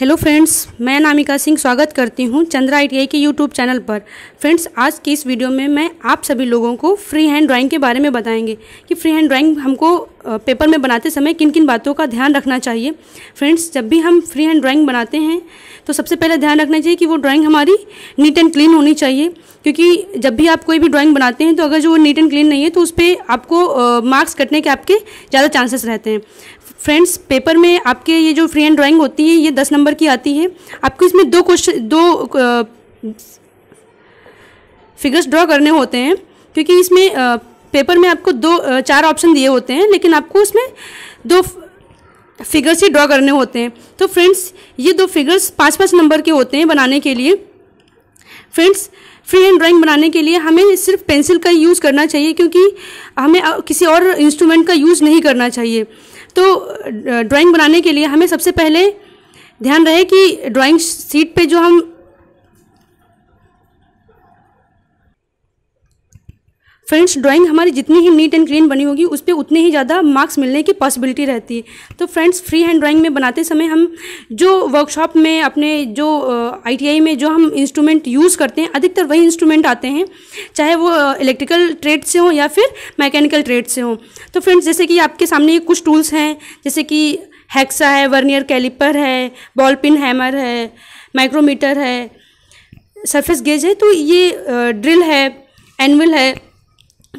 hello friends मैं नामिका सिंह स्वागत करती हूं चंद्रा आईटीआई के यूट्यूब चैनल पर फ्रेंड्स आज की इस वीडियो में मैं आप सभी लोगों को फ्री हैंड ड्राइंग के बारे में बताएंगे कि फ्री हैंड ड्राइंग हमको पेपर में बनाते समय किन किन बातों का ध्यान रखना चाहिए फ्रेंड्स जब भी हम फ्री हैंड ड्राइंग बनाते हैं तो सबसे पहले ध्यान रखना चाहिए कि वो ड्राइंग हमारी नीट एंड क्लीन होनी चाहिए क्योंकि जब भी आप कोई भी ड्राइंग बनाते हैं तो अगर जो वो नीट एंड क्लीन नहीं है तो उस पर आपको मार्क्स कटने के आपके ज़्यादा चांसेस रहते हैं फ्रेंड्स पेपर में आपके ये जो फ्री हैंड ड्राइंग होती है ये दस नंबर की आती है आपको इसमें दो क्वेश्चन दो फिगर्स ड्रॉ करने होते हैं क्योंकि इसमें पेपर में आपको दो चार ऑप्शन दिए होते हैं लेकिन आपको उसमें दो फिगर्स ही ड्रॉ करने होते हैं तो फ्रेंड्स ये दो फिगर्स पाँच पाँच नंबर के होते हैं बनाने के लिए फ्रेंड्स फ्री हैंड ड्राइंग बनाने के लिए हमें सिर्फ पेंसिल का यूज़ करना चाहिए क्योंकि हमें किसी और इंस्ट्रूमेंट का यूज़ नहीं करना चाहिए तो ड्राइंग बनाने के लिए हमें सबसे पहले ध्यान रहे कि ड्राइंग सीट पे जो हम फ्रेंड्स ड्राइंग हमारी जितनी ही नीट एंड क्लीन बनी होगी उस पर उतने ही ज़्यादा मार्क्स मिलने की पॉसिबिलिटी रहती है तो फ्रेंड्स फ्री हैंड ड्राइंग में बनाते समय हम जो वर्कशॉप में अपने जो आई में जो हम इंस्ट्रूमेंट यूज़ करते हैं अधिकतर वही इंस्ट्रूमेंट आते हैं चाहे वो इलेक्ट्रिकल ट्रेड से हों या फिर मैकेनिकल ट्रेड से हों तो फ्रेंड्स जैसे कि आपके सामने कुछ टूल्स हैं जैसे कि हैक्सा है वर्नियर कैलिपर है बॉल पिन हैमर है माइक्रोमीटर है सरफेस गेज है तो ये ड्रिल है एनविल है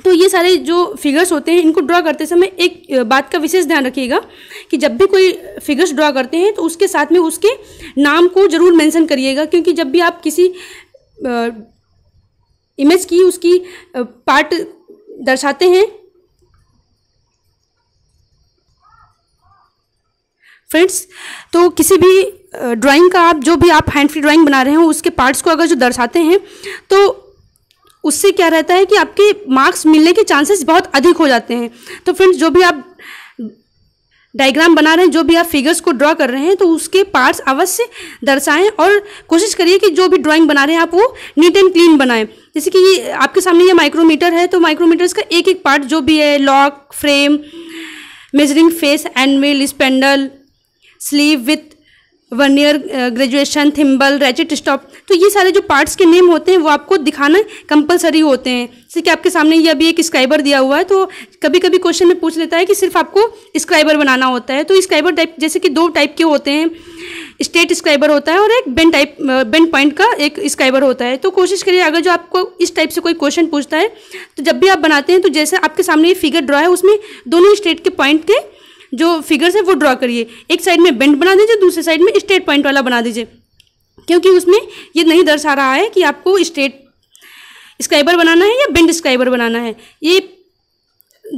तो ये सारे जो फिगर्स होते हैं इनको ड्रॉ करते समय एक बात का विशेष ध्यान रखिएगा कि जब भी कोई फिगर्स ड्रॉ करते हैं तो उसके साथ में उसके नाम को ज़रूर मेंशन करिएगा क्योंकि जब भी आप किसी इमेज की उसकी पार्ट दर्शाते हैं फ्रेंड्स तो किसी भी ड्राइंग का आप जो भी आप हैंड फ्री ड्राइंग बना रहे हो उसके पार्ट्स को अगर जो दर्शाते हैं तो उससे क्या रहता है कि आपके मार्क्स मिलने के चांसेस बहुत अधिक हो जाते हैं तो फ्रेंड्स जो भी आप डायग्राम बना रहे हैं जो भी आप फिगर्स को ड्रॉ कर रहे हैं तो उसके पार्ट्स अवश्य दर्शाएं और कोशिश करिए कि जो भी ड्राइंग बना रहे हैं आप वो नीट एंड क्लीन बनाएं जैसे कि ये आपके सामने ये माइक्रोमीटर है तो माइक्रोमीटर्स का एक एक पार्ट जो भी है lock frame measuring face anvil spindle sleeve with vernier graduation thimble ratchet stop तो ये सारे जो पार्ट्स के नेम होते हैं वो आपको दिखाना कंपलसरी होते हैं जैसे कि आपके सामने ये अभी एक स्क्राइबर दिया हुआ है तो कभी कभी क्वेश्चन में पूछ लेता है कि सिर्फ आपको स्क्राइबर बनाना होता है तो स्क्राइबर टाइप जैसे कि दो टाइप के होते हैं स्टेट स्क्राइबर होता है और एक बेंड टाइप बेंड पॉइंट का एक स्क्राइबर होता है तो कोशिश करिए अगर जो आपको इस टाइप से कोई क्वेश्चन पूछता है तो जब भी आप बनाते हैं तो जैसे आपके सामने ये फिगर ड्रॉ है उसमें दोनों स्टेट के पॉइंट के जो फिगर्स है वो ड्रॉ करिए एक साइड में बेंड बना दीजिए दूसरे साइड में स्ट्रेट पॉइंट वाला बना दीजिए क्योंकि उसमें ये नहीं दर्शा रहा है कि आपको स्ट्रेट स्क्राइबर बनाना है या बेंड स्क्राइबर बनाना है ये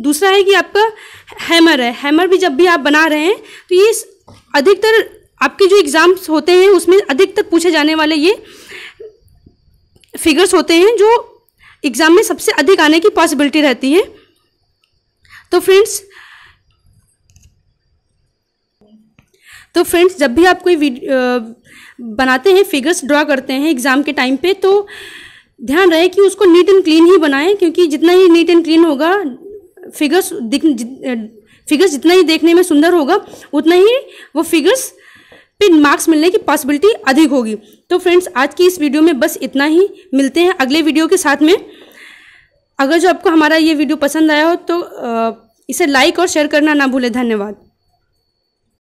दूसरा है कि आपका हैमर है हैमर भी जब भी आप बना रहे हैं तो ये अधिकतर आपके जो एग्ज़ाम्स होते हैं उसमें अधिकतर पूछे जाने वाले ये फिगर्स होते हैं जो एग्ज़ाम में सबसे अधिक आने की पॉसिबिलिटी रहती है तो फ्रेंड्स तो फ्रेंड्स जब भी आप कोई बनाते हैं फिगर्स ड्रॉ करते हैं एग्ज़ाम के टाइम पे तो ध्यान रहे कि उसको नीट एंड क्लीन ही बनाएं क्योंकि जितना ही नीट एंड क्लीन होगा फिगर्स दिख फिगर्स जितना ही देखने में सुंदर होगा उतना ही वो फिगर्स पे मार्क्स मिलने की पॉसिबिलिटी अधिक होगी तो फ्रेंड्स आज की इस वीडियो में बस इतना ही मिलते हैं अगले वीडियो के साथ में अगर जो आपको हमारा ये वीडियो पसंद आया हो तो इसे लाइक और शेयर करना ना भूलें धन्यवाद